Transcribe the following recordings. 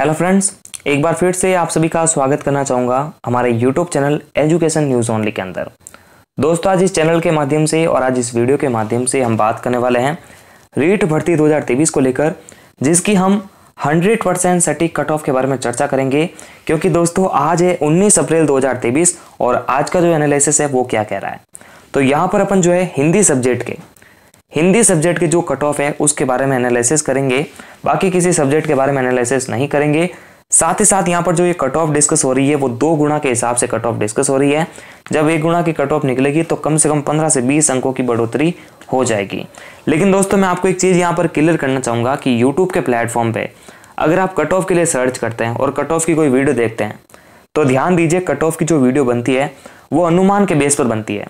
hello friends एक बार फिर से आप सभी का स्वागत करना चाहूँगा हमारे YouTube channel education news only के अंदर दोस्तों आज इस चैनल के माध्यम से और आज इस वीडियो के माध्यम से हम बात करने वाले हैं रीट भर्ती 2023 को लेकर जिसकी हम 100 परसेंट सटीक कट ऑफ के बारे में चर्चा करेंगे क्योंकि दोस्तों आज है उन्नीस अप्रैल दो और आज का जो एनालिसिस है वो क्या कह रहा है तो यहाँ पर अपन जो है हिंदी सब्जेक्ट के हिंदी सब्जेक्ट के जो कट ऑफ है उसके बारे में एनालिसिस करेंगे बाकी किसी सब्जेक्ट के बारे में एनालिसिस नहीं करेंगे साथ ही साथ यहाँ पर जो ये कट ऑफ डिस्कस हो रही है वो दो गुणा के हिसाब से कट ऑफ डिस्कस हो रही है जब एक गुणा की कट ऑफ निकलेगी तो कम से कम पंद्रह से बीस अंकों की बढ़ोतरी हो जाएगी लेकिन दोस्तों मैं आपको एक चीज़ यहाँ पर क्लियर करना चाहूँगा कि यूट्यूब के प्लेटफॉर्म पर अगर आप कट ऑफ के लिए सर्च करते हैं और कट ऑफ की कोई वीडियो देखते हैं तो ध्यान दीजिए कट ऑफ की जो वीडियो बनती है वो अनुमान के बेस पर बनती है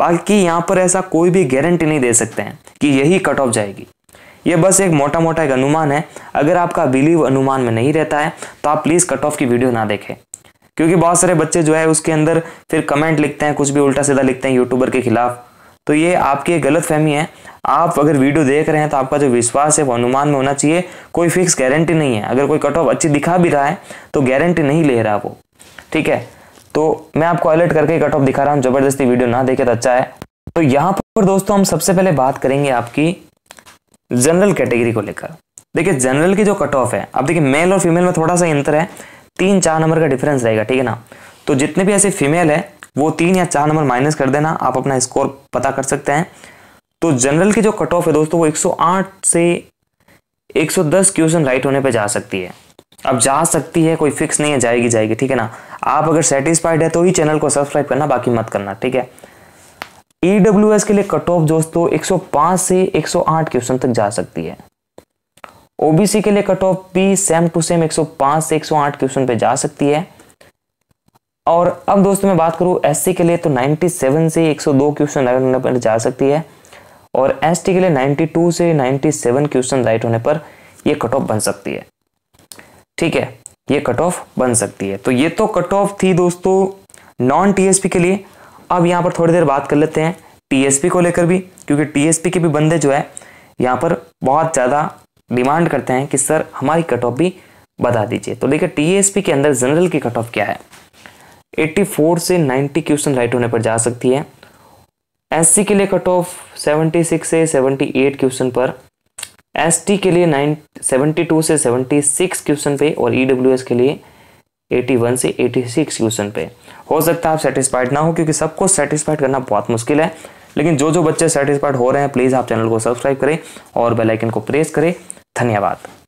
बाकी यहाँ पर ऐसा कोई भी गारंटी नहीं दे सकते हैं कि यही कट ऑफ जाएगी ये बस एक मोटा मोटा एक अनुमान है अगर आपका बिलीव अनुमान में नहीं रहता है तो आप प्लीज़ कट ऑफ की वीडियो ना देखें क्योंकि बहुत सारे बच्चे जो है उसके अंदर फिर कमेंट लिखते हैं कुछ भी उल्टा सीधा लिखते हैं यूट्यूबर के खिलाफ तो ये आपकी गलत फहमी है आप अगर वीडियो देख रहे हैं तो आपका जो विश्वास है वो अनुमान में होना चाहिए कोई फिक्स गारंटी नहीं है अगर कोई कट ऑफ अच्छी दिखा भी रहा है तो गारंटी नहीं ले रहा वो ठीक है तो मैं आपको अलर्ट करके कट ऑफ दिखा रहा हूँ जबरदस्ती वीडियो ना देखे तो अच्छा है तो यहाँ पर दोस्तों हम सबसे पहले बात करेंगे आपकी जनरल कैटेगरी को लेकर देखिए जनरल की जो कट ऑफ है अब देखिए मेल और फीमेल में थोड़ा सा अंतर है तीन चार नंबर का डिफरेंस रहेगा ठीक है ना तो जितने भी ऐसे फीमेल है वो तीन या चार नंबर माइनस कर देना आप अपना स्कोर पता कर सकते हैं तो जनरल की जो कट ऑफ है दोस्तों वो 108 से 110 क्वेश्चन राइट होने पे जा सकती है अब जा सकती है कोई फिक्स नहीं है जाएगी जाएगी ठीक है ना आप अगर सेटिस्फाइड है तो ही चैनल को सब्सक्राइब करना बाकी मत करना ठीक है ई e के लिए कट ऑफ दोस्तों 105 से 108 क्वेश्चन तक जा सकती है ओबीसी के लिए कट ऑफ भी सेम टू सेम 105 से 108 क्वेश्चन पे जा सकती है और अब दोस्तों मैं बात करूँ एस के लिए तो 97 से 102 क्वेश्चन राइट होने पर जा सकती है और एस के लिए 92 से 97 क्वेश्चन राइट होने पर यह कट ऑफ बन सकती है ठीक है ये कट ऑफ बन सकती है तो ये तो कट ऑफ थी दोस्तों नॉन टीएसपी के लिए अब यहाँ पर थोड़ी देर बात कर लेते हैं टीएसपी को लेकर भी क्योंकि टीएसपी के भी बंदे जो है यहाँ पर बहुत ज़्यादा डिमांड करते हैं कि सर हमारी कट ऑफ भी बता दीजिए तो देखिए टीएसपी के अंदर जनरल की कट ऑफ क्या है 84 से 90 क्वेश्चन राइट होने पर जा सकती है एससी के लिए कट ऑफ 76 से 78 क्वेश्चन पर एस टी के लिए नाइन सेवेंटी टू से सेवेंटी सिक्स क्वेश्चन पे और ई डब्ल्यू एस के लिए एटी वन से एटी सिक्स क्वेश्चन पे हो सकता है आप सेटिस्फाइड ना हो क्योंकि सबको सेटिस्फाइड करना बहुत मुश्किल है लेकिन जो जो बच्चे सेटिस्फाइड हो रहे हैं प्लीज़ आप चैनल को सब्सक्राइब करें और बेलाइकन को प्रेस करें धन्यवाद